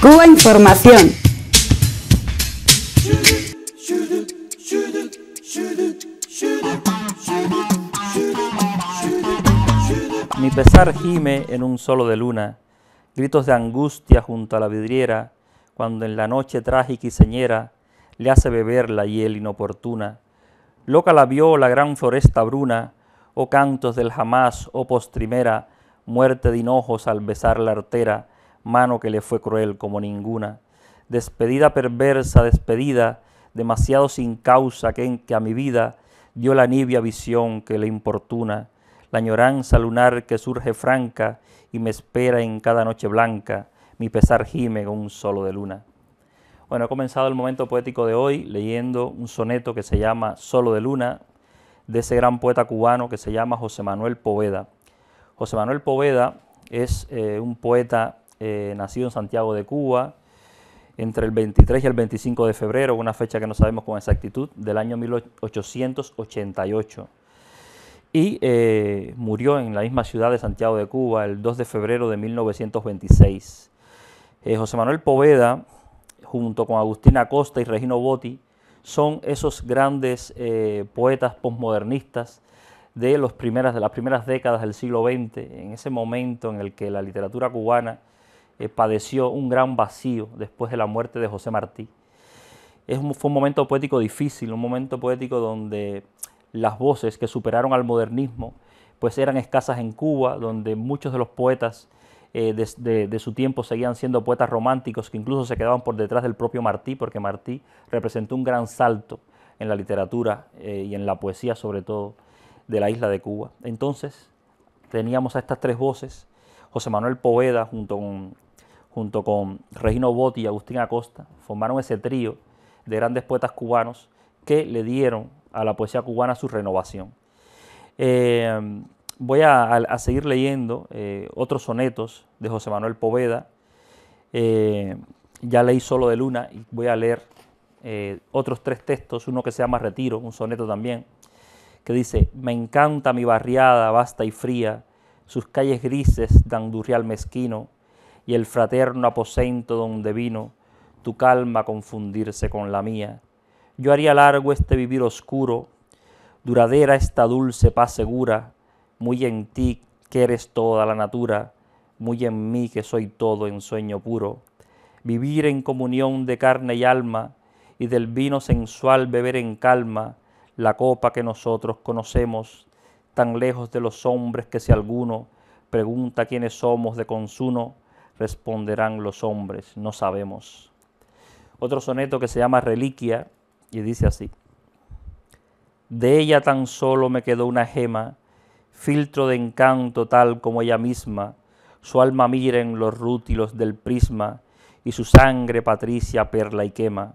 Cuba Información. Mi pesar gime en un solo de luna, gritos de angustia junto a la vidriera, cuando en la noche trágica y señera le hace beber la hiel inoportuna. Loca la vio la gran floresta bruna, o oh cantos del jamás, o oh postrimera, muerte de hinojos al besar la artera, mano que le fue cruel como ninguna. Despedida perversa, despedida, demasiado sin causa que, en, que a mi vida dio la nibia visión que le importuna, la añoranza lunar que surge franca y me espera en cada noche blanca, mi pesar gime con un solo de luna. Bueno, he comenzado el momento poético de hoy leyendo un soneto que se llama Solo de Luna, de ese gran poeta cubano que se llama José Manuel Poveda. José Manuel Poveda es eh, un poeta eh, nacido en Santiago de Cuba entre el 23 y el 25 de febrero, una fecha que no sabemos con exactitud, del año 1888. Y eh, murió en la misma ciudad de Santiago de Cuba el 2 de febrero de 1926. Eh, José Manuel Poveda, junto con Agustín Costa y Regino Botti, son esos grandes poetas posmodernistas de, de las primeras décadas del siglo XX, en ese momento en el que la literatura cubana eh, padeció un gran vacío después de la muerte de José Martí. Es fue un momento poético difícil, un momento poético donde las voces que superaron al modernismo pues eran escasas en Cuba, donde muchos de los poetas eh, de, su tiempo seguían siendo poetas románticos que incluso se quedaban por detrás del propio Martí, porque Martí representó un gran salto en la literatura eh, y en la poesía sobre todo de la isla de Cuba. Entonces teníamos a estas tres voces, José Manuel Poeda junto con junto con Regino Botti y Agustín Acosta, formaron ese trío de grandes poetas cubanos que le dieron a la poesía cubana su renovación. Eh, voy a, seguir leyendo eh, otros sonetos de José Manuel Poveda. Eh, ya leí Solo de Luna y voy a leer otros tres textos, uno que se llama Retiro, un soneto también, que dice, me encanta mi barriada vasta y fría, sus calles grises, dandurrial mezquino, y el fraterno aposento donde vino tu calma confundirse con la mía. Yo haría largo este vivir oscuro, duradera esta dulce paz segura, muy en ti que eres toda la natura, muy en mí que soy todo en sueño puro. Vivir en comunión de carne y alma, y del vino sensual beber en calma la copa que nosotros conocemos, tan lejos de los hombres que si alguno pregunta quiénes somos de consuno, responderán los hombres, no sabemos. Otro soneto que se llama Reliquia y dice así. De ella tan solo me quedó una gema, filtro de encanto tal como ella misma, su alma miren en los rútilos del prisma y su sangre patricia perla y quema.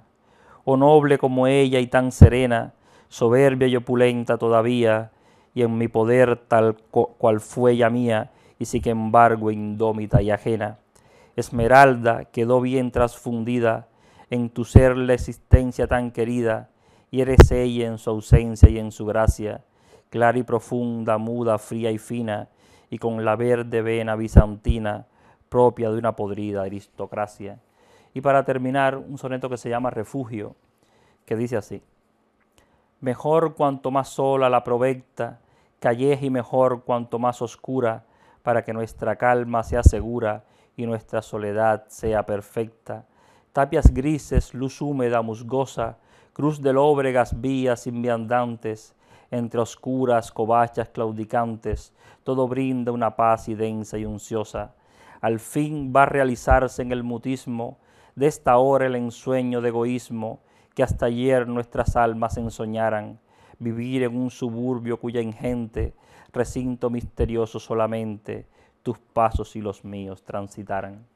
Oh noble como ella y tan serena, soberbia y opulenta todavía, y en mi poder tal cual fue ella mía, y sin embargo indómita y ajena. Esmeralda quedó bien trasfundida en tu ser la existencia tan querida, y eres ella en su ausencia y en su gracia, clara y profunda, muda, fría y fina, y con la verde vena bizantina propia de una podrida aristocracia. Y para terminar, un soneto que se llama Refugio, que dice así. Mejor cuanto más sola la provecta, calleje y mejor cuanto más oscura, para que nuestra calma sea segura y nuestra soledad sea perfecta. Tapias grises, luz húmeda, musgosa, cruz de lóbregas vías inviandantes, entre oscuras covachas claudicantes, todo brinda una paz y densa y unciosa. Al fin va a realizarse en el mutismo de esta hora el ensueño de egoísmo que hasta ayer nuestras almas ensoñaran, vivir en un suburbio cuya ingente recinto misterioso solamente tus pasos y los míos transitarán.